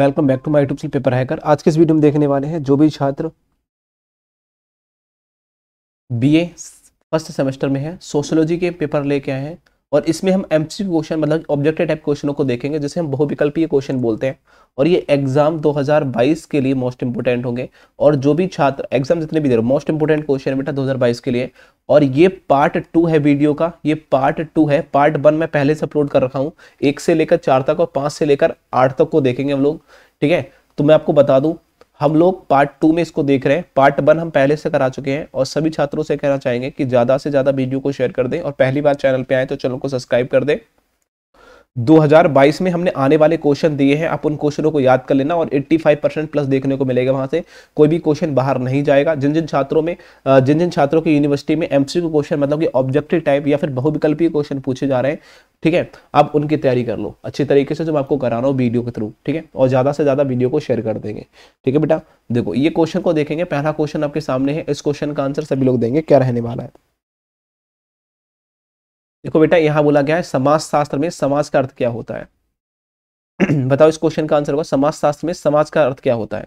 Welcome back to my YouTube paper hacker आज के इस वीडियो में देखने वाले हैं जो भी छात्र बीए फर्स्ट सेमेस्टर में है सोशोलॉजी के पेपर लेके आए हैं और इसमें हम एम क्वेश्चन मतलब ऑब्जेक्टिव टाइप क्वेश्चनों को देखेंगे जिसे हम बहुविकल्पीय क्वेश्चन बोलते हैं और ये एग्जाम 2022 के लिए मोस्ट इंपोर्टेंट होंगे और जो भी छात्र एग्जाम जितने भी दे रहे मोस्ट इंपोर्टेंट क्वेश्चन बेटा 2022 के लिए और ये पार्ट टू है वीडियो का ये पार्ट टू है पार्ट वन मैं पहले से अपलोड कर रखा हूँ एक से लेकर चार तक और पाँच से लेकर आठ तक को देखेंगे हम लोग ठीक है तो मैं आपको बता दूँ हम लोग पार्ट टू में इसको देख रहे हैं पार्ट वन हम पहले से करा चुके हैं और सभी छात्रों से कहना चाहेंगे कि ज़्यादा से ज़्यादा वीडियो को शेयर कर दें और पहली बार चैनल पर आए तो चैनल को सब्सक्राइब कर दें 2022 में हमने आने वाले क्वेश्चन दिए हैं आप उन क्वेश्चनों को याद कर लेना और 85 परसेंट प्लस देखने को मिलेगा वहां से कोई भी क्वेश्चन बाहर नहीं जाएगा जिन जिन छात्रों में जिन जिन छात्रों की यूनिवर्सिटी में एमसीक्यू क्वेश्चन मतलब कि ऑब्जेक्टिव टाइप या फिर बहुविकल्पीय क्वेश्चन पूछे जा रहे हैं ठीक है आप उनकी तैयारी कर लो अच्छे तरीके से जो आपको करा रहा हूँ वीडियो के थ्रू ठीक है और ज़्यादा से ज़्यादा वीडियो को शेयर कर देंगे ठीक है बेटा देखो ये क्वेश्चन को देखेंगे पहला क्वेश्चन आपके सामने है इस क्वेश्चन का आंसर सभी लोग देंगे क्या रहने वाला है देखो बेटा यहाँ बोला गया है समाज शास्त्र में समाज का अर्थ क्या होता है बताओ इस क्वेश्चन का आंसर होगा समाज शास्त्र में समाज का अर्थ क्या होता है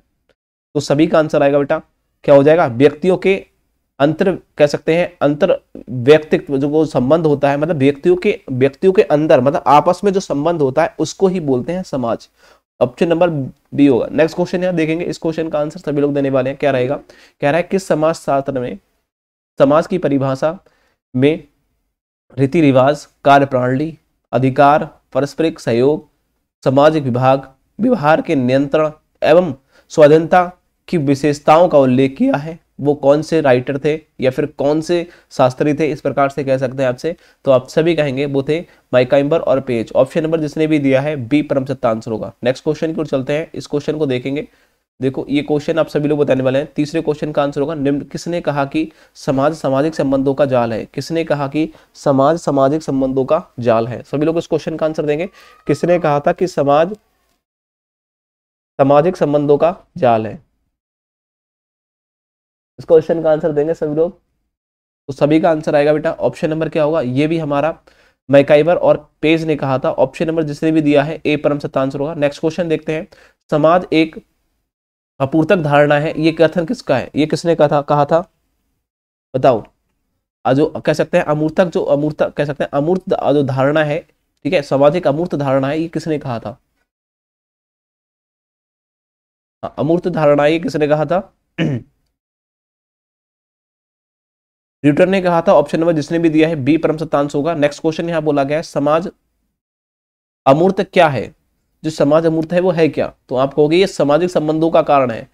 तो सभी का आंसर आएगा बेटा क्या हो जाएगा व्यक्तियों के अंतर कह सकते हैं अंतर व्यक्तित्व जो संबंध होता है मतलब व्यक्तियों के व्यक्तियों के अंदर मतलब आपस में जो संबंध होता है उसको ही बोलते हैं समाज ऑप्शन नंबर बी होगा नेक्स्ट क्वेश्चन यहाँ देखेंगे इस क्वेश्चन का आंसर सभी लोग देने वाले हैं क्या रहेगा कह रहा है किस समाज शास्त्र में समाज की परिभाषा में रीति रिवाज कार्य प्रणाली अधिकार पारस्परिक सहयोग सामाजिक विभाग व्यवहार के नियंत्रण एवं स्वाधीनता की विशेषताओं का उल्लेख किया है वो कौन से राइटर थे या फिर कौन से शास्त्री थे इस प्रकार से कह सकते हैं आपसे तो आप सभी कहेंगे वो थे माइकाइंबर और पेज ऑप्शन नंबर जिसने भी दिया है बी परम आंसर होगा नेक्स्ट क्वेश्चन की ओर चलते हैं इस क्वेश्चन को देखेंगे देखो ये क्वेश्चन आप सभी लोग बताने वाले हैं तीसरे क्वेश्चन का आंसर होगा निम्न किसने कहा कि समाज सामाजिक संबंधों का जाल है किसने कहा कि समाज सामाजिक संबंधों का जाल है सभी लोग इस क्वेश्चन का आंसर देंगे किसने कहा था कि समाज सामाजिक संबंधों का जाल है इस क्वेश्चन का आंसर देंगे सभी लोग तो सभी का आंसर आएगा बेटा ऑप्शन नंबर क्या होगा ये भी हमारा मैकाइवर और पेज ने कहा था ऑप्शन नंबर जिसने भी दिया है ए परम सत्ता आंसर होगा नेक्स्ट क्वेश्चन देखते हैं समाज एक अपूर्तक धारणा है ये कथन किसका है ये किसने कहा था कहा था बताओ जो कह सकते हैं अमूर्तक जो अमूर्त कह सकते हैं अमूर्त जो धारणा है ठीक है सामाजिक अमूर्त धारणा है ये किसने कहा था हाँ, अमूर्त धारणा ये किसने कहा था न्यूटन ने कहा था ऑप्शन नंबर जिसने भी दिया है बी परम सत्तांश होगा नेक्स्ट क्वेश्चन यहां बोला गया है समाज अमूर्त क्या है जो समाज अमूर्त है वो है क्या तो आप कहोगे ये सामाजिक संबंधों का कारण है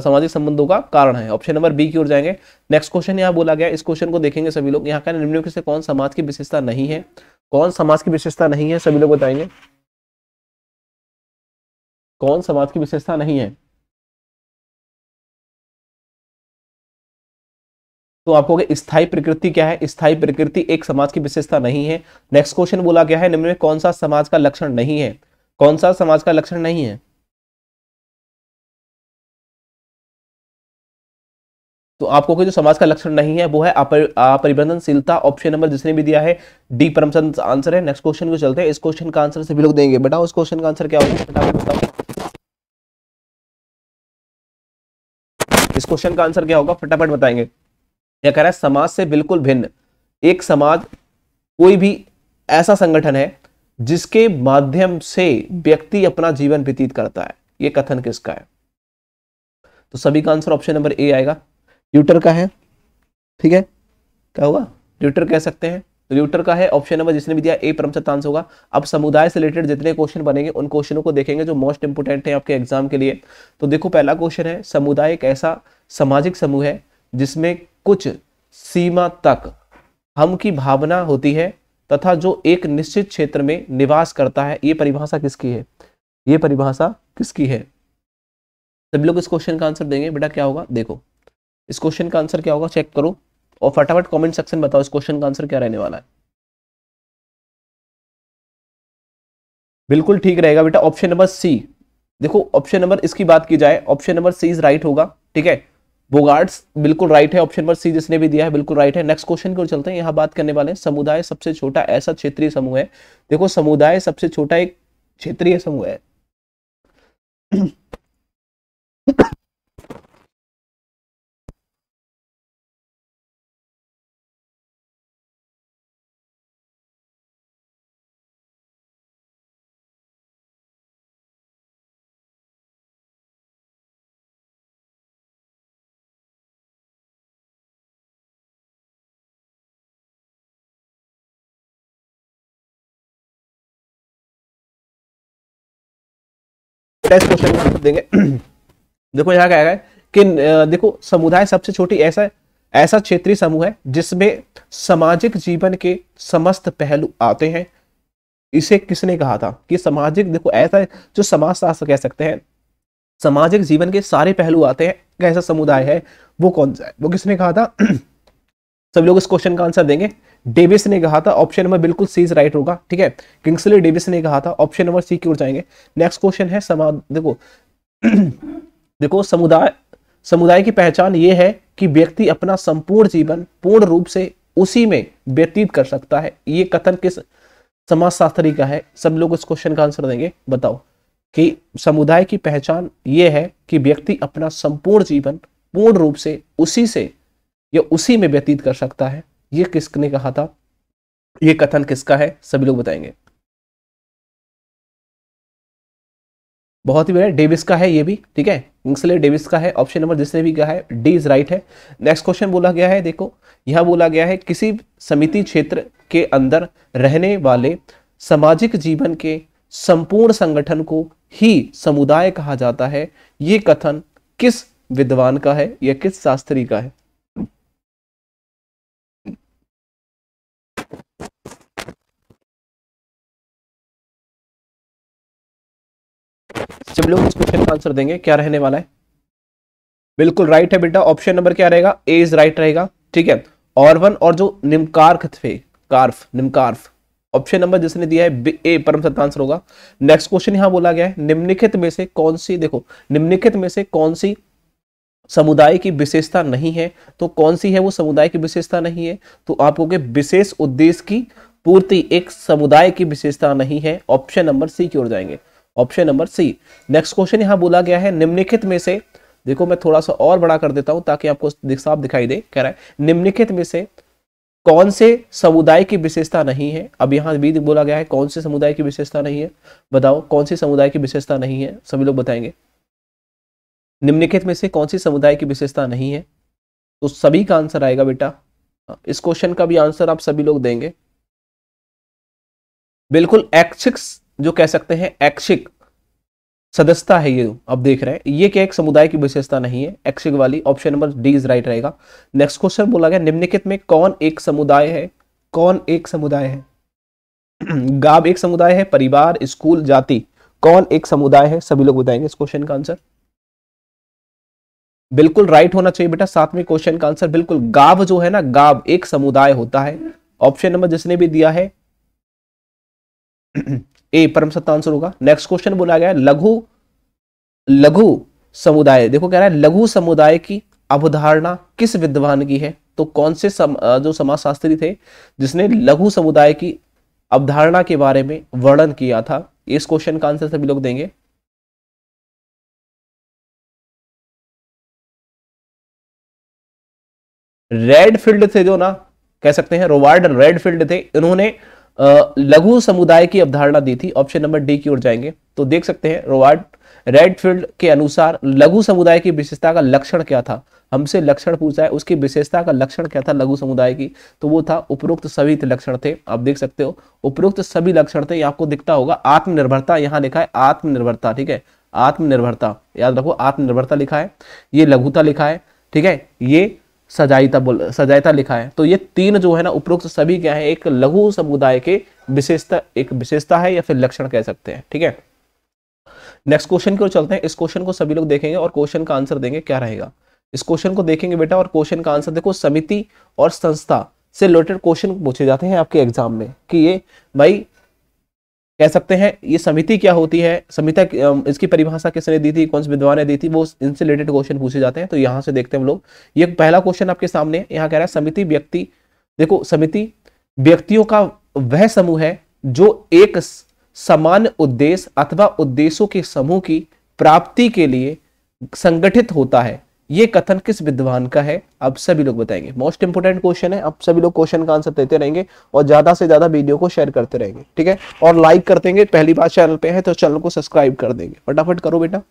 सामाजिक संबंधों का कारण है ऑप्शन नंबर बी की ओर जाएंगे नेक्स्ट क्वेश्चन यहाँ बोला गया इस क्वेश्चन को देखेंगे सभी लोग यहाँ का निम्नलिखित से कौन समाज की विशेषता नहीं है कौन समाज की विशेषता नहीं है सभी लोग बताएंगे कौन समाज की विशेषता नहीं है तो आपको स्थायी प्रकृति क्या है स्थायी प्रकृति एक समाज की विशेषता नहीं है नेक्स्ट क्वेश्चन बोला गया है निम्न में कौन सा समाज का लक्षण नहीं है कौन सा समाज का लक्षण नहीं है तो आपको जो समाज का लक्षण नहीं है वो है परिवर्तनशीलता ऑप्शन नंबर जिसने भी दिया है डी परमचंद आंसर है नेक्स्ट क्वेश्चन को चलते हैं इस क्वेश्चन का आंसर सभी लोग देंगे बेटा उस क्वेश्चन का आंसर क्या होगा इस क्वेश्चन का आंसर क्या होगा फटाफट बताएंगे यह कह रहा है समाज से बिल्कुल भिन्न एक समाज कोई भी ऐसा संगठन है जिसके माध्यम से व्यक्ति अपना जीवन व्यतीत करता है यह कथन किसका है तो सभी का आंसर ऑप्शन नंबर ए आएगा ट्यूटर का है ठीक है क्या हुआ ट्यूटर कह सकते हैं ट्यूटर तो का है ऑप्शन नंबर जिसने भी दिया ए परम सत्तांश होगा अब समुदाय से रिलेटेड जितने क्वेश्चन बनेंगे उन क्वेश्चनों को देखेंगे जो मोस्ट इंपोर्टेंट है आपके एग्जाम के लिए तो देखो पहला क्वेश्चन है समुदाय एक ऐसा सामाजिक समूह है जिसमें कुछ सीमा तक हम की भावना होती है तथा जो एक निश्चित क्षेत्र में निवास करता है ये परिभाषा किसकी है ये परिभाषा किसकी है सब लोग इस क्वेश्चन का आंसर देंगे बेटा क्या होगा देखो इस क्वेश्चन का आंसर क्या होगा चेक करो और फटाफट कमेंट सेक्शन बताओ इस क्वेश्चन का आंसर क्या रहने वाला है बिल्कुल ठीक रहेगा बेटा ऑप्शन नंबर सी देखो ऑप्शन नंबर इसकी बात की जाए option number C is right होगा ठीक है बोगार्ड्स बिल्कुल राइट है ऑप्शन नंबर सी जिसने भी दिया है बिल्कुल राइट है नेक्स्ट क्वेश्चन की ओर चलते हैं यहाँ बात करने वाले हैं समुदाय सबसे छोटा ऐसा क्षेत्रीय समूह है देखो समुदाय सबसे छोटा एक क्षेत्रीय समूह है टेस्ट क्वेश्चन का आंसर देंगे देखो यहाँ क्या है कि देखो समुदाय सबसे छोटी ऐसा ऐसा क्षेत्रीय समूह है जिसमें सामाजिक जीवन के समस्त पहलू आते हैं इसे किसने कहा था कि सामाजिक देखो ऐसा जो समाजशास्त्र कह सकते हैं सामाजिक जीवन के सारे पहलू आते हैं कैसा समुदाय है वो कौन सा है वो किसने कहा था सब लोग इस क्वेश्चन का आंसर देंगे डेविस ने कहा था ऑप्शन नंबर बिल्कुल सी इज राइट होगा ठीक है किंग्सले डेविस ने कहा था ऑप्शन नंबर सी की ओर जाएंगे नेक्स्ट क्वेश्चन है समा देखो देखो समुदाय समुदाय की पहचान ये है कि व्यक्ति अपना संपूर्ण जीवन पूर्ण रूप से उसी में व्यतीत कर सकता है ये कथन किस समाजशास्त्री का है सब लोग इस क्वेश्चन का आंसर देंगे बताओ कि समुदाय की पहचान ये है कि व्यक्ति अपना संपूर्ण जीवन पूर्ण रूप से उसी से या उसी में व्यतीत कर सकता है ये किसने कहा था ये कथन किसका है सभी लोग बताएंगे बहुत ही बढ़िया डेविस का है ये भी ठीक है किंग्सले डेविस का है ऑप्शन नंबर जिसने भी कहा है डी इज राइट है नेक्स्ट क्वेश्चन बोला गया है देखो यहां बोला गया है किसी समिति क्षेत्र के अंदर रहने वाले सामाजिक जीवन के संपूर्ण संगठन को ही समुदाय कहा जाता है ये कथन किस विद्वान का है या किस शास्त्री का है सब लोग इस क्वेश्चन का आंसर देंगे क्या रहने वाला है बिल्कुल राइट है बेटा ऑप्शन नंबर क्या रहेगा ए इज राइट रहेगा ठीक है और वन और जो निमकार्क थे कार्फ निमकार्फ ऑप्शन नंबर जिसने दिया है ए परम सत्य आंसर होगा नेक्स्ट क्वेश्चन यहां बोला गया है निम्नलिखित में से कौन सी देखो निम्नलिखित में से कौन सी समुदाय की विशेषता नहीं है तो कौन सी है वो समुदाय की विशेषता नहीं है तो आपको के विशेष उद्देश्य की पूर्ति एक समुदाय की विशेषता नहीं है ऑप्शन नंबर सी की ओर जाएंगे option number C next question यहाँ बोला गया है निम्नलिखित में से देखो मैं थोड़ा सा और बड़ा कर देता हूं ताकि आपको साफ दिखाई दे कह रहा है निम्नलिखित में से कौन से समुदाय की विशेषता नहीं है अब यहाँ भी बोला गया है कौन से समुदाय की विशेषता नहीं है बताओ कौन सी समुदाय की विशेषता नहीं है सभी लोग बताएंगे निम्नलिखित में से कौन सी समुदाय की विशेषता नहीं है तो सभी का आंसर आएगा बेटा हाँ, इस क्वेश्चन का भी आंसर आप सभी लोग देंगे बिल्कुल एक्सिक्स जो कह सकते हैं ऐक्षिक सदस्यता है ये अब देख रहे हैं ये क्या एक समुदाय की विशेषता नहीं है ऐक्षिक वाली option number D is right रहेगा नेक्स्ट क्वेश्चन बोला गया निम्नलिखित में कौन एक समुदाय है कौन एक समुदाय है गाब एक समुदाय है परिवार स्कूल जाति कौन एक समुदाय है सभी लोग बताएंगे इस क्वेश्चन का आंसर बिल्कुल राइट होना चाहिए बेटा सातवें क्वेश्चन का आंसर बिल्कुल गाव जो है ना गाव एक समुदाय होता है ऑप्शन नंबर जिसने भी दिया है ए परम सत्ता आंसर होगा नेक्स्ट क्वेश्चन बोला गया लघु लघु समुदाय देखो कह रहा है लघु समुदाय की अवधारणा किस विद्वान की है तो कौन से सम, जो समाजशास्त्री थे जिसने लघु समुदाय की अवधारणा के बारे में वर्णन किया था इस क्वेश्चन का आंसर सभी लोग देंगे रेडफील्ड थे जो ना कह सकते हैं रोवार्ड रेडफील्ड थे इन्होंने लघु समुदाय की अवधारणा दी थी ऑप्शन नंबर डी की ओर जाएंगे तो देख सकते हैं रोवार्ड रेडफील्ड के अनुसार लघु समुदाय की विशेषता का लक्षण क्या था हमसे लक्षण पूछा है उसकी विशेषता का लक्षण क्या था लघु समुदाय की तो वो था उपरोक्त सभी लक्षण थे आप देख सकते हो उपरोक्त सभी लक्षण थे आपको दिखता होगा आत्मनिर्भरता यहाँ लिखा है आत्मनिर्भरता ठीक है आत्मनिर्भरता याद रखो आत्मनिर्भरता लिखा है ये लघुता लिखा है ठीक है ये सजाइता बोल सजाइता लिखा है तो ये तीन जो है ना उपरोक्त सभी क्या है एक लघु समुदाय के विशेषता एक विशेषता है या फिर लक्षण कह सकते हैं ठीक है नेक्स्ट क्वेश्चन की ओर चलते हैं इस क्वेश्चन को सभी लोग देखेंगे और क्वेश्चन का आंसर देंगे क्या रहेगा इस क्वेश्चन को देखेंगे बेटा और क्वेश्चन का आंसर देखो समिति और संस्था से रिलेटेड क्वेश्चन पूछे जाते हैं आपके एग्जाम में कि ये भाई कह सकते हैं ये समिति क्या होती है समिति इसकी परिभाषा किसने दी थी कौन से विद्वान ने दी थी वो इनसे रिलेटेड क्वेश्चन पूछे जाते हैं तो यहाँ से देखते हैं हम लोग ये पहला क्वेश्चन आपके सामने यहाँ कह रहा है समिति व्यक्ति देखो समिति व्यक्तियों का वह समूह है जो एक समान उद्देश्य अथवा उद्देश्यों के समूह की प्राप्ति के लिए संगठित होता है ये कथन किस विद्वान का है अब सभी लोग बताएंगे मोस्ट इंपोर्टेंट क्वेश्चन है अब सभी लोग क्वेश्चन का आंसर देते रहेंगे और ज्यादा से ज्यादा वीडियो को शेयर करते रहेंगे ठीक है और लाइक कर देंगे पहली बार चैनल पे है तो चैनल को सब्सक्राइब कर देंगे फटाफट करो बेटा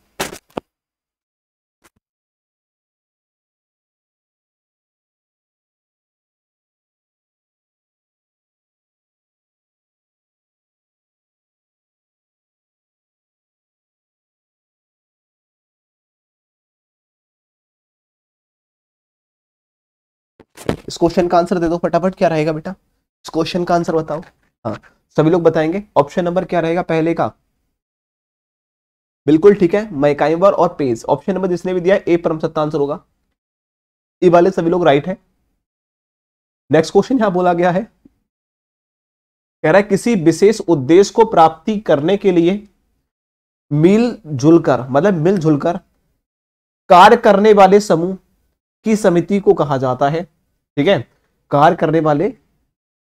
इस क्वेश्चन का आंसर दे दो फटाफट क्या रहेगा बेटा इस क्वेश्चन का आंसर बताओ हाँ सभी लोग बताएंगे ऑप्शन नंबर क्या रहेगा पहले का बिल्कुल ठीक है मैकाइवर और पेज ऑप्शन नंबर जिसने भी दिया ए परम सत्ता आंसर होगा ये वाले सभी लोग राइट है नेक्स्ट क्वेश्चन यहां बोला गया है कह रहा है किसी विशेष उद्देश्य को प्राप्ति करने के लिए मिलजुल कर मतलब मिलजुल कर कार्य करने वाले समूह की समिति को कहा जाता है ठीक है कार्य करने वाले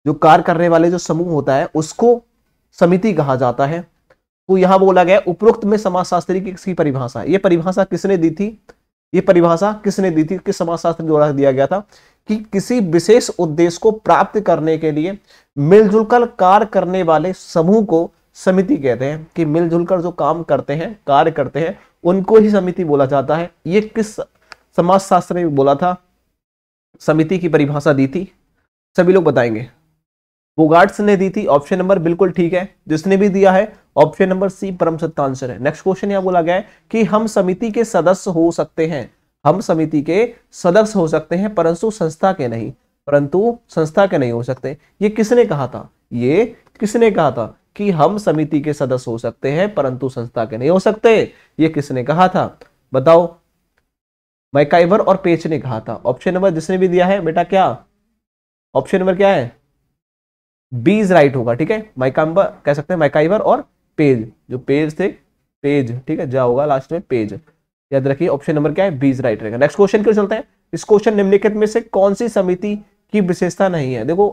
जो कार्य करने वाले जो समूह होता है उसको समिति कहा जाता है तो यहां बोला गया उपरोक्त में समाजशास्त्री की किसकी परिभाषा ये परिभाषा किसने दी थी ये परिभाषा किसने दी थी किस समाजशास्त्र द्वारा दिया गया था कि किसी विशेष उद्देश्य को प्राप्त करने के लिए मिलजुल कर कार्य करने वाले समूह को समिति कहते हैं कि मिलजुल कर जो काम करते हैं कार्य करते हैं उनको ही समिति बोला जाता है ये किस समाजशास्त्र ने बोला था समिति की परिभाषा दी थी सभी लोग बताएंगे बोगाट्स ने दी थी ऑप्शन नंबर बिल्कुल ठीक है जिसने भी दिया है ऑप्शन नंबर सी परम सत्य आंसर है नेक्स्ट क्वेश्चन यहाँ बोला गया है कि हम समिति के सदस्य हो सकते हैं हम समिति के सदस्य हो सकते हैं परंतु संस्था के नहीं परंतु संस्था के नहीं हो सकते ये किसने कहा था ये किसने कहा था कि हम समिति के सदस्य हो सकते हैं परंतु संस्था के नहीं हो सकते ये किसने कहा था बताओ मैकाइवर और पेच ने कहा था ऑप्शन नंबर जिसने भी दिया है बेटा क्या ऑप्शन नंबर क्या है बी इज राइट होगा ठीक है माइकाम्बर कह सकते हैं माइकाइवर और पेज जो पेज थे पेज ठीक है जा होगा लास्ट में पेज याद रखिए ऑप्शन नंबर क्या है बी इज राइट रहेगा नेक्स्ट क्वेश्चन क्यों चलते हैं इस क्वेश्चन निम्नलिखित में से कौन सी समिति की विशेषता नहीं है देखो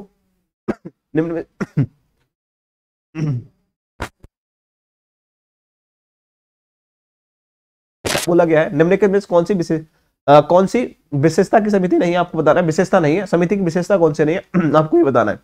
निम्न बोला गया है निम्नलिखित में से कौन सी विशेष कौन सी विशेषता की समिति नहीं आपको बताना है विशेषता नहीं है समिति की विशेषता कौन सी नहीं है आपको ये बताना है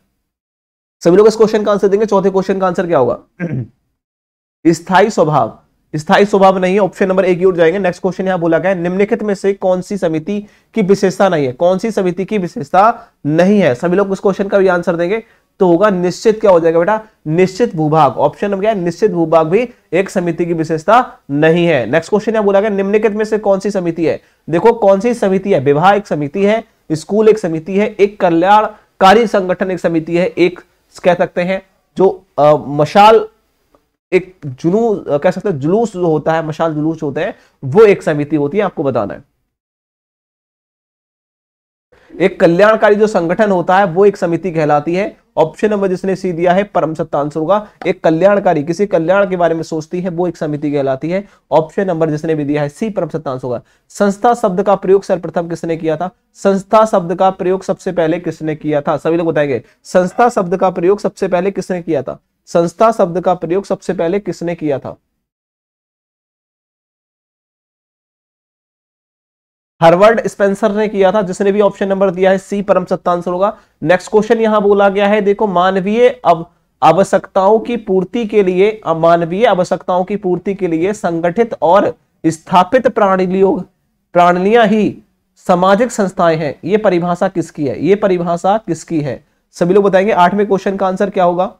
सभी लोग इस क्वेश्चन का आंसर देंगे चौथे क्वेश्चन का आंसर क्या होगा स्थायी स्वभाव स्थायी स्वभाव नहीं है ऑप्शन नंबर एक ही उठ जाएंगे नेक्स्ट क्वेश्चन यहां बोला गया है निम्नलिखित में से कौन सी समिति की विशेषता नहीं है कौन सी समिति की विशेषता नहीं है सभी लोग इस क्वेश्चन का भी आंसर देंगे तो होगा निश्चित क्या हो जाएगा बेटा निश्चित भूभाग ऑप्शन नंबर क्या है निश्चित भूभाग भी एक समिति की विशेषता नहीं है नेक्स्ट क्वेश्चन बोला गया निम्नलिखित में से कौन सी समिति है देखो कौन सी समिति है विवाह एक समिति है स्कूल एक समिति है एक कल्याणकारी संगठन एक समिति है एक कह सकते हैं जो आ, मशाल एक जुलूस कह सकते हैं जुलूस जो होता है मशाल जुलूस होते हैं वो एक समिति होती है आपको बताना है एक कल्याणकारी जो संगठन होता है वो एक समिति कहलाती है ऑप्शन नंबर जिसने सी दिया है परम सत्ता आंसर होगा एक कल्याणकारी किसी कल्याण के बारे में सोचती है वो एक समिति कहलाती है ऑप्शन नंबर जिसने भी दिया है सी परम सत्ता आंसर होगा संस्था शब्द का प्रयोग सर्वप्रथम किसने किया था संस्था शब्द का प्रयोग सबसे पहले किसने किया था सभी लोग बताएंगे संस्था शब्द का प्रयोग सबसे पहले किसने किया था संस्था शब्द का प्रयोग सबसे पहले किसने किया था हर्वर्ड स्पेंसर ने किया था जिसने भी ऑप्शन नंबर दिया है सी परम सत्ता आंसर होगा नेक्स्ट क्वेश्चन यहां बोला गया है देखो मानवीय अब आवश्यकताओं की पूर्ति के लिए मानवीय आवश्यकताओं की पूर्ति के लिए संगठित और स्थापित प्राणियों प्राणलियां ही सामाजिक संस्थाएं हैं ये परिभाषा किसकी है ये परिभाषा किसकी है सभी लोग बताएंगे आठवें क्वेश्चन का आंसर क्या होगा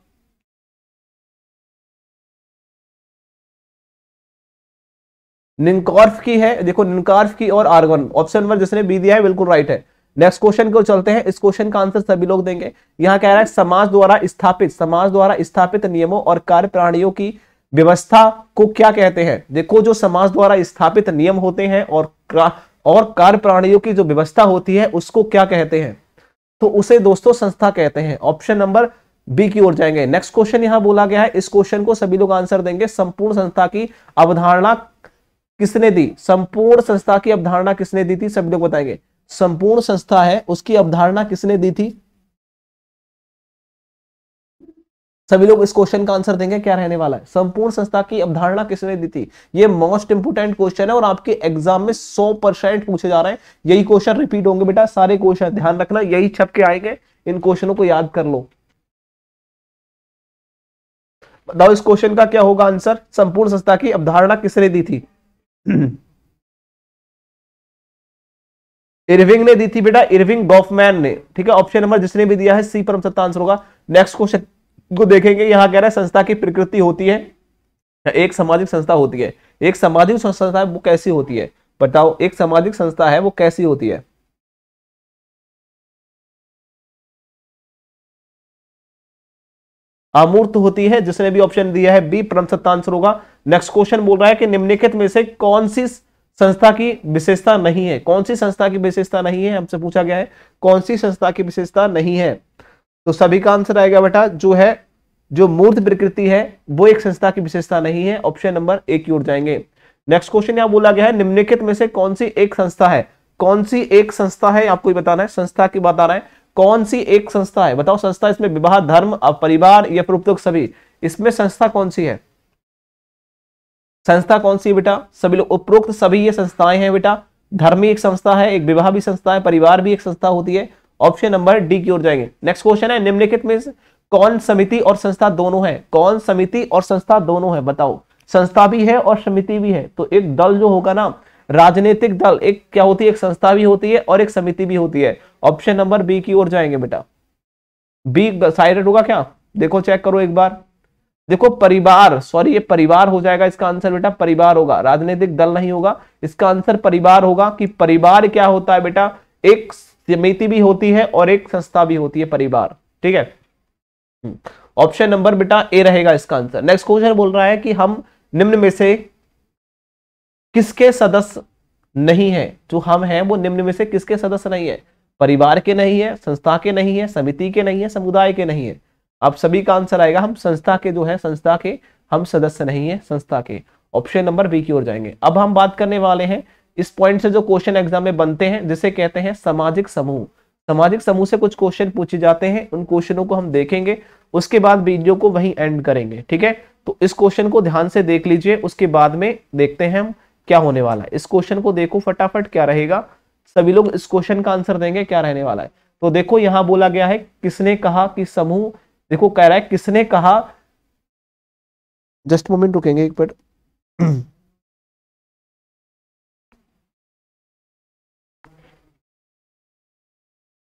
निन्कॉर्फ की है देखो निन्कॉर्फ की और आर्गन ऑप्शन नंबर जिसने बी दिया है बिल्कुल राइट है नेक्स्ट क्वेश्चन को चलते हैं इस क्वेश्चन का आंसर सभी लोग देंगे यहाँ कह रहा है समाज द्वारा स्थापित समाज द्वारा स्थापित नियमों और कार्य प्रणालियों की व्यवस्था को क्या कहते हैं देखो जो समाज द्वारा स्थापित नियम होते हैं और और कार्य प्रणालियों की जो व्यवस्था होती है उसको क्या कहते हैं तो उसे दोस्तों संस्था कहते हैं ऑप्शन नंबर बी की ओर जाएंगे नेक्स्ट क्वेश्चन यहां बोला गया है इस क्वेश्चन को सभी लोग आंसर देंगे संपूर्ण संस्था की अवधारणा किसने दी संपूर्ण संस्था की अवधारणा किसने दी थी सब लोग बताएंगे संपूर्ण संस्था है उसकी अवधारणा किसने दी थी सभी लोग इस क्वेश्चन का आंसर देंगे क्या रहने वाला है संपूर्ण संस्था की अवधारणा किसने दी थी ये मोस्ट इंपोर्टेंट क्वेश्चन है और आपके एग्जाम में 100 परसेंट पूछे जा रहे हैं यही क्वेश्चन रिपीट होंगे बेटा सारे क्वेश्चन ध्यान रखना यही छप के आएंगे इन क्वेश्चनों को याद कर लो बताओ इस क्वेश्चन का क्या होगा आंसर संपूर्ण संस्था की अवधारणा किसने दी थी इरविंग ने दी थी बेटा इरविंग गॉफमैन ने ठीक है ऑप्शन नंबर जिसने भी दिया है सी परम सत्ता आंसर होगा नेक्स्ट क्वेश्चन को देखेंगे यहां कह रहा है संस्था की प्रकृति होती है एक सामाजिक संस्था होती है एक सामाजिक संस्था वो कैसी होती है बताओ एक सामाजिक संस्था है वो कैसी होती है अमूर्त होती है जिसने भी ऑप्शन दिया है बी परम सत्ता आंसर होगा नेक्स्ट क्वेश्चन बोल रहा है कि निम्नलिखित में से कौन सी संस्था की विशेषता नहीं है कौन सी संस्था की विशेषता नहीं है हमसे पूछा गया है कौन सी संस्था की विशेषता नहीं है तो सभी का आंसर आएगा बेटा जो है जो मूर्त प्रकृति है वो एक संस्था की विशेषता नहीं है ऑप्शन नंबर ए की ओर जाएंगे नेक्स्ट क्वेश्चन यहां बोला गया है निम्नलिखित में से कौन सी एक संस्था है कौन सी एक संस्था है आपको बताना है संस्था की बात आ रहा है कौन सी एक संस्था है बताओ संस्था इसमें विवाह धर्म परिवार या प्रोपतोक सभी इसमें संस्था कौन सी है संस्था कौन सी बेटा सभी लोग उपरोक्त सभी ये संस्थाएं हैं बेटा धर्म एक संस्था है एक विवाह भी संस्था है परिवार भी एक संस्था होती है ऑप्शन नंबर डी की ओर जाएंगे नेक्स्ट क्वेश्चन है निम्नलिखित में कौन समिति और संस्था दोनों है कौन समिति और संस्था दोनों है बताओ संस्था भी है और समिति भी है तो एक दल जो होगा ना राजनीतिक दल एक क्या होती है एक संस्था भी होती है और एक समिति भी होती है ऑप्शन नंबर बी की ओर जाएंगे बेटा बी साइडेड होगा क्या देखो चेक करो एक बार देखो परिवार सॉरी ये परिवार हो जाएगा इसका आंसर बेटा परिवार होगा राजनीतिक दल नहीं होगा इसका आंसर परिवार होगा कि परिवार क्या होता है बेटा एक समिति भी होती है और एक संस्था भी होती है परिवार ठीक है ऑप्शन हम्म। नंबर बेटा ए रहेगा इसका आंसर नेक्स्ट क्वेश्चन बोल रहा है कि हम निम्न में से किसके सदस्य नहीं है जो हम हैं वो निम्न में से किसके सदस्य नहीं है परिवार के नहीं है संस्था के नहीं है समिति के नहीं है समुदाय के नहीं है आप सभी का आंसर आएगा हम संस्था के जो है संस्था के हम सदस्य नहीं है संस्था के ऑप्शन नंबर बी की ओर जाएंगे अब हम बात करने वाले हैं इस पॉइंट से जो क्वेश्चन एग्जाम में बनते हैं जिसे कहते हैं सामाजिक समूह सामाजिक समूह से कुछ क्वेश्चन पूछे जाते हैं उन क्वेश्चनों को हम देखेंगे उसके बाद वीडियो को वहीं एंड करेंगे ठीक है तो इस क्वेश्चन को ध्यान से देख लीजिए उसके बाद में देखते हैं हम क्या होने वाला है इस क्वेश्चन को देखो फटाफट क्या रहेगा सभी लोग इस क्वेश्चन का आंसर देंगे क्या रहने वाला है तो देखो यहां बोला गया है किसने कहा कि समूह देखो कह रहा है किसने कहा जस्ट मोमेंट रुकेंगे एक मिनट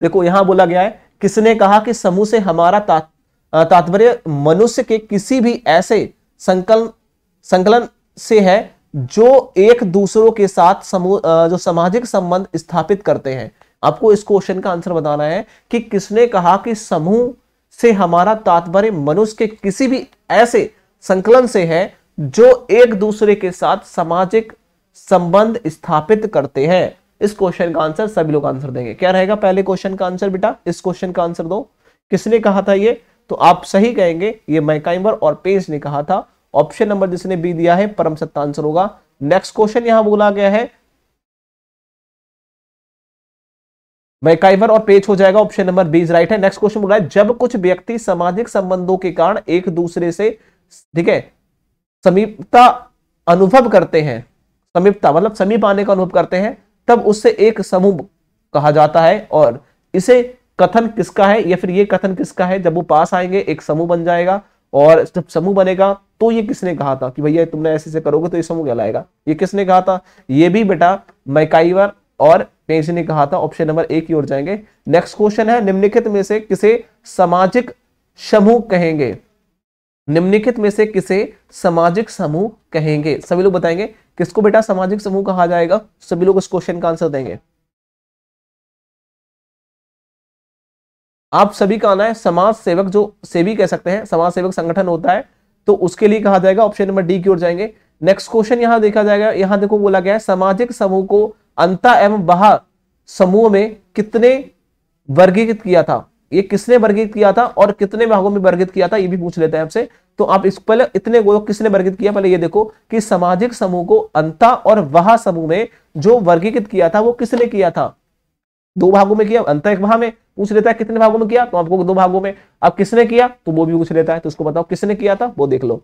देखो यहां बोला गया है किसने कहा कि समूह से हमारा तात्पर्य मनुष्य के किसी भी ऐसे संकलन संकलन से है जो एक दूसरों के साथ समूह जो सामाजिक संबंध स्थापित करते हैं आपको इस क्वेश्चन का आंसर बताना है कि किसने कहा कि समूह से हमारा तात्पर्य मनुष्य के किसी भी ऐसे संकलन से है जो एक दूसरे के साथ सामाजिक संबंध स्थापित करते हैं इस क्वेश्चन का आंसर सभी लोग आंसर देंगे क्या रहेगा पहले क्वेश्चन का आंसर बेटा इस क्वेश्चन का आंसर दो किसने कहा था ये तो आप सही कहेंगे ये मैकाइमर और पेज ने कहा था ऑप्शन नंबर जिसने बी दिया है परम सत्य आंसर होगा नेक्स्ट क्वेश्चन यहां बोला गया है मैकाइवर और पेच हो जाएगा ऑप्शन नंबर बी राइट है नेक्स्ट क्वेश्चन बोला है जब कुछ व्यक्ति सामाजिक संबंधों के कारण एक दूसरे से ठीक है समीपता अनुभव करते हैं समीपता मतलब समीप आने का अनुभव करते हैं तब उससे एक समूह कहा जाता है और इसे कथन किसका है या फिर ये कथन किसका है जब वो पास आएंगे एक समूह बन जाएगा और जब समूह बनेगा तो ये किसने कहा था कि भैया तुमने ऐसे से करोगे तो ये समूह कहलाएगा ये किसने कहा था ये भी बेटा मैकाइवर और पेंस ने कहा था ऑप्शन नंबर एक की ओर जाएंगे नेक्स्ट क्वेश्चन है निम्नलिखित में से किसे सामाजिक समूह कहेंगे निम्नलिखित में से किसे सामाजिक समूह कहेंगे सभी लोग बताएंगे किसको बेटा सामाजिक समूह कहा जाएगा सभी लोग इस क्वेश्चन का आंसर देंगे आप सभी का आना है समाज सेवक जो सेवी कह सकते हैं समाज सेवक संगठन होता है तो उसके लिए कहा जाएगा ऑप्शन नंबर डी की ओर जाएंगे नेक्स्ट क्वेश्चन यहां देखा जाएगा यहां देखो बोला गया है सामाजिक समूह को अंता एवं बहा समूह में कितने वर्गीकृत किया था ये किसने वर्गीकृत किया था और कितने भागों में वर्गीत किया था ये भी पूछ लेते हैं आपसे तो आप इस पहले इतने किसने वर्गीत किया पहले ये देखो कि सामाजिक समूह को अंता और वहा समूह में जो वर्गीकृत किया था वो किसने किया था दो भागों में किया अंत एक में पूछ लेता है कितने भागों में किया तो आपको दो भागों में अब किसने किया तो वो भी पूछ लेता है तो उसको बताओ किसने किया था वो देख लो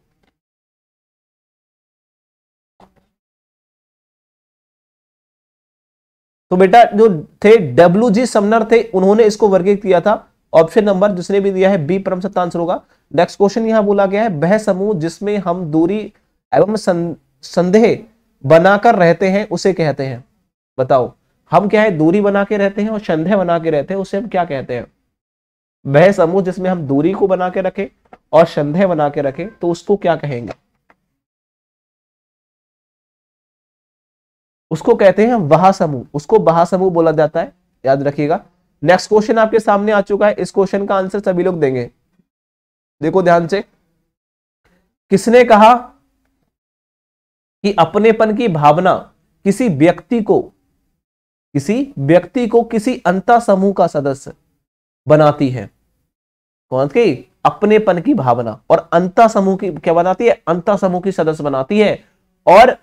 तो बेटा जो थे डब्ल्यू जी समनर थे उन्होंने इसको वर्गीकृत किया था ऑप्शन नंबर जिसने भी दिया है बी परम सत्ता आंसर होगा नेक्स्ट क्वेश्चन यहां बोला गया है वह समूह जिसमें हम दूरी एवं संदेह बनाकर रहते हैं उसे कहते हैं बताओ हम क्या है दूरी बना के रहते हैं और संध्या बना के रहते हैं उसे हम क्या कहते हैं वह समूह जिसमें हम दूरी को बना के रखें और संध्या बना के रखें तो उसको क्या कहेंगे उसको कहते हैं वहा समूह उसको वह समूह बोला जाता है याद रखिएगा नेक्स्ट क्वेश्चन आपके सामने आ चुका है इस क्वेश्चन का आंसर सभी लोग देंगे देखो ध्यान से किसने कहा कि अपनेपन की भावना किसी व्यक्ति को किसी व्यक्ति को किसी अंता समूह का सदस्य बनाती है कौन की अपनेपन की भावना और अंता समूह की क्या बनाती है अंता समूह की सदस्य बनाती है और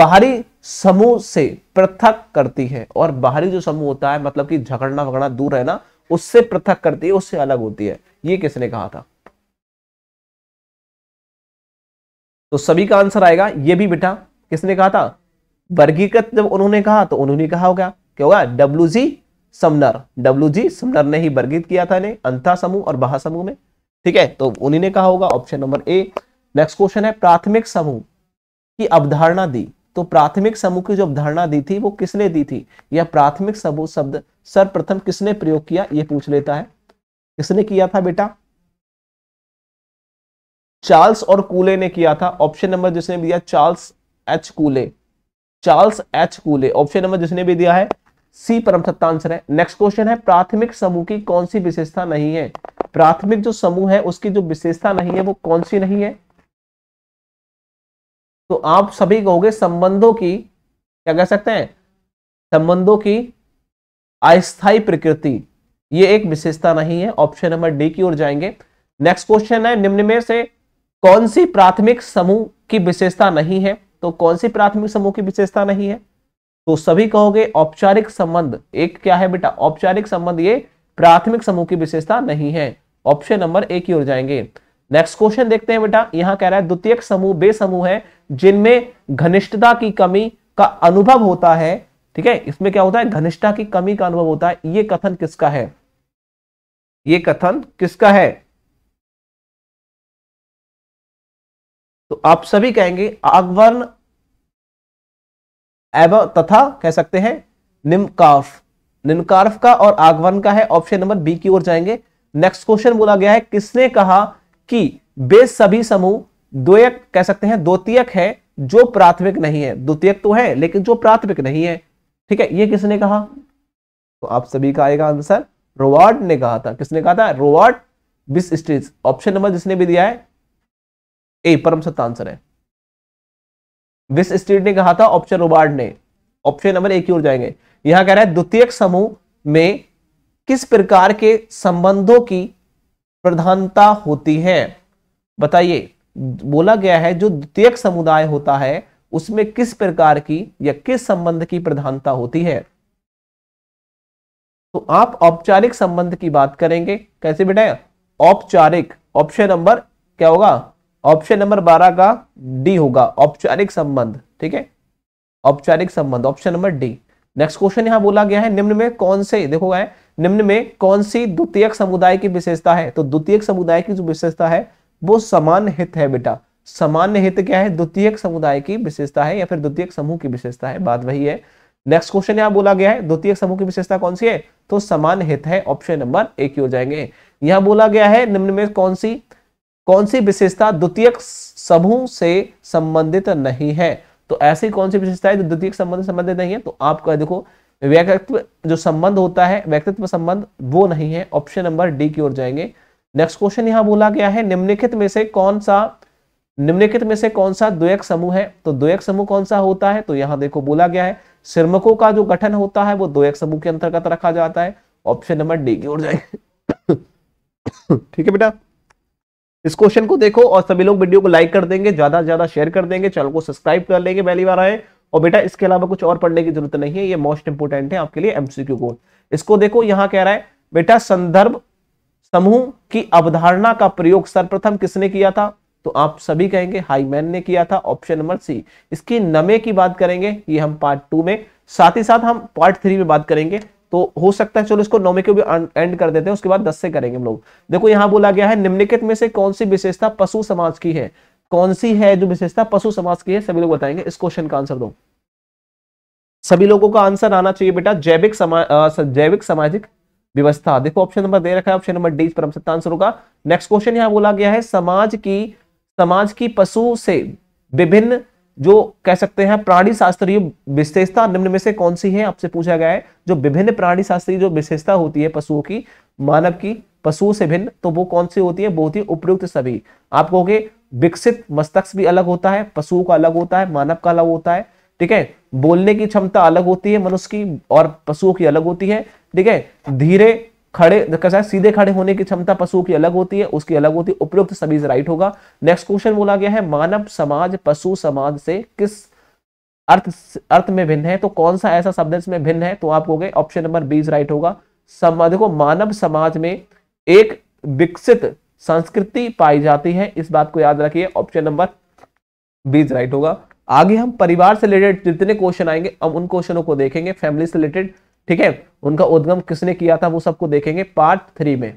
बाहरी समूह से पृथक करती है और बाहरी जो समूह होता है मतलब कि झगड़ना वगड़ना दूर रहना उससे पृथक करती है उससे अलग होती है ये किसने कहा था तो सभी का आंसर आएगा ये भी बेटा किसने कहा था वर्गीकृत जब उन्होंने कहा तो उन्होंने कहा होगा क्या होगा W G Sumner W G Sumner ने ही वर्गित किया था ने, अंता समूह और बहा समूह में ठीक है तो उन्हीं ने कहा होगा option number A next question है प्राथमिक समूह की अवधारणा दी तो प्राथमिक समूह की जो अवधारणा दी थी वो किसने दी थी यह प्राथमिक समूह शब्द सर्वप्रथम किसने प्रयोग किया ये पूछ लेता है किसने किया था बेटा चार्ल्स और कूले ने किया था ऑप्शन नंबर जिसने दिया Charles H Cooley Charles H Cooley option number जिसने भी दिया है सी परम सत्ता आंसर है नेक्स्ट क्वेश्चन है प्राथमिक समूह की कौन सी विशेषता नहीं है प्राथमिक जो समूह है उसकी जो विशेषता नहीं है वो कौन सी नहीं है तो आप सभी कहोगे संबंधों की क्या कह सकते हैं संबंधों की अस्थायी प्रकृति ये एक विशेषता नहीं है ऑप्शन नंबर डी की ओर जाएंगे नेक्स्ट क्वेश्चन है निम्न में से कौन सी प्राथमिक समूह की विशेषता नहीं है तो कौन सी प्राथमिक समूह की विशेषता नहीं है तो सभी कहोगे औपचारिक संबंध एक क्या है बेटा औपचारिक संबंध ये प्राथमिक समूह की विशेषता नहीं है ऑप्शन नंबर एक ही हो जाएंगे नेक्स्ट क्वेश्चन देखते हैं बेटा यहां कह रहा है द्वितीय समूह बे समूह है जिनमें घनिष्ठता की कमी का अनुभव होता है ठीक है इसमें क्या होता है घनिष्ठता की कमी का अनुभव होता है ये कथन किसका है ये कथन किसका है तो आप सभी कहेंगे आगवर्ण एव तथा कह सकते हैं निमकाफ निमकार्फ का और आगवन का है ऑप्शन नंबर बी की ओर जाएंगे नेक्स्ट क्वेश्चन बोला गया है किसने कहा कि बे सभी समूह द्वयक कह सकते हैं द्वितीयक है जो प्राथमिक नहीं है द्वितीयक तो है लेकिन जो प्राथमिक नहीं है ठीक है ये किसने कहा तो आप सभी का आएगा आंसर रोवार्ड ने कहा था किसने कहा था रोवार्ड बिस स्टेज ऑप्शन नंबर जिसने भी दिया है ए परम सत्ता आंसर है विस स्टेट ने कहा था ऑप्शन रोबार्ड ने ऑप्शन नंबर एक ही ओर जाएंगे यहां कह रहा है द्वितीय समूह में किस प्रकार के संबंधों की प्रधानता होती है बताइए बोला गया है जो द्वितीय समुदाय होता है उसमें किस प्रकार की या किस संबंध की प्रधानता होती है तो आप औपचारिक संबंध की बात करेंगे कैसे बेटा औपचारिक ऑप्शन नंबर क्या होगा ऑप्शन नंबर बारह का डी होगा औपचारिक संबंध ठीक है औपचारिक संबंध option number D next question यहां बोला गया है निम्न में कौन से देखो है निम्न में कौन सी द्वितीय समुदाय की विशेषता है तो द्वितीय समुदाय की जो विशेषता है वो समान हित है बेटा समान हित क्या है द्वितीय समुदाय की विशेषता है या फिर द्वितीय समूह की विशेषता है बात वही है नेक्स्ट क्वेश्चन यहाँ बोला गया है द्वितीय समूह की विशेषता कौन सी है तो समान हित है ऑप्शन नंबर ए की हो जाएंगे यहाँ बोला गया है निम्न में कौन सी कौन सी विशेषता द्वितीय समूह से संबंधित नहीं है तो ऐसी कौन सी विशेषता है जो द्वितीय संबंध संबंधित नहीं है तो आपका देखो व्यक्तित्व जो संबंध होता है व्यक्तित्व संबंध वो नहीं है ऑप्शन नंबर डी की ओर जाएंगे नेक्स्ट क्वेश्चन यहां बोला गया है निम्नलिखित में से कौन सा निम्नलिखित में से कौन सा द्वैक समूह है तो द्वयक समूह कौन सा होता है तो यहां देखो बोला गया है सिरमकों का जो गठन होता है वो द्वयक समूह के अंतर्गत रखा जाता है ऑप्शन नंबर डी की ओर जाएंगे ठीक है बेटा इस क्वेश्चन को देखो और सभी लोग वीडियो को लाइक कर देंगे ज्यादा से ज्यादा शेयर कर देंगे चैनल को सब्सक्राइब कर लेंगे पहली बार आए और बेटा इसके अलावा कुछ और पढ़ने की जरूरत नहीं है ये मोस्ट इंपोर्टेंट है आपके लिए एमसीक्यू कोड इसको देखो यहाँ कह रहा है बेटा संदर्भ समूह की अवधारणा का प्रयोग सर्वप्रथम किसने किया था तो आप सभी कहेंगे हाईमैन ने किया था ऑप्शन नंबर सी इसकी नमे की बात करेंगे ये हम पार्ट टू में साथ ही साथ हम पार्ट थ्री में बात करेंगे तो हो सकता है चलो इसको नौवे के भी एंड कर देते हैं उसके बाद दस से करेंगे हम लोग देखो यहाँ बोला गया है निम्नलिखित में से कौन सी विशेषता पशु समाज की है कौन सी है जो विशेषता पशु समाज की है सभी लोग बताएंगे इस क्वेश्चन का आंसर दो सभी लोगों का आंसर आना चाहिए बेटा जैविक समाज जैविक सामाजिक व्यवस्था देखो ऑप्शन नंबर दे रखा है ऑप्शन नंबर डी परम सत्ता आंसर होगा नेक्स्ट क्वेश्चन यहाँ बोला गया है समाज की समाज की पशु से विभिन्न जो कह सकते हैं प्राणी शास्त्रीय विशेषता निम्न में से कौन सी है आपसे पूछा गया है जो विभिन्न प्राणी शास्त्रीय जो विशेषता होती है पशुओं की मानव की पशुओं से भिन्न तो वो कौन सी होती है बहुत ही उपयुक्त सभी आप कहोगे विकसित मस्तिष्क भी अलग होता है पशुओं का अलग होता है मानव का अलग होता है ठीक है बोलने की क्षमता अलग होती है मनुष्य की और पशुओं की अलग होती है ठीक है धीरे खड़े कैसा सीधे खड़े होने की क्षमता पशुओं की अलग होती है उसकी अलग होती है उपयुक्त सभी राइट होगा नेक्स्ट क्वेश्चन बोला गया है मानव समाज पशु समाज से किस अर्थ अर्थ में भिन्न है तो कौन सा ऐसा शब्द इसमें भिन्न है तो आप कहोगे ऑप्शन नंबर बीस राइट होगा देखो मानव समाज में एक विकसित संस्कृति पाई जाती है इस बात को याद रखिए ऑप्शन नंबर बीस राइट होगा आगे हम परिवार से रिलेटेड जितने क्वेश्चन आएंगे हम उन क्वेश्चनों को देखेंगे फैमिली से रिलेटेड ठीक है उनका उद्गम किसने किया था वो सबको देखेंगे पार्ट थ्री में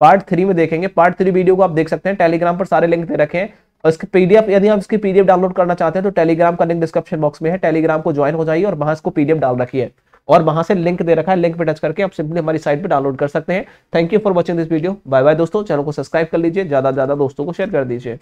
पार्ट थ्री में देखेंगे पार्ट थ्री वीडियो को आप देख सकते हैं टेलीग्राम पर सारे लिंक दे रखे हैं और इसके पीडीएफ यदि आप इसकी पीडीएफ डाउनलोड करना चाहते हैं तो टेलीग्राम का लिंक डिस्क्रिप्शन बॉक्स में है टेलीग्राम को ज्वाइन हो जाइए और वहां इसको पीडीएफ डाल रखिए और वहां से लिंक दे रखा है लिंक पे टच करके आप सिंपली हमारी साइट पे डाउनलोड कर सकते हैं thank you for watching this video bye bye दोस्तों चैनल को सब्सक्राइब कर लीजिए ज्यादा ज्यादा दोस्तों को शेयर कर दीजिए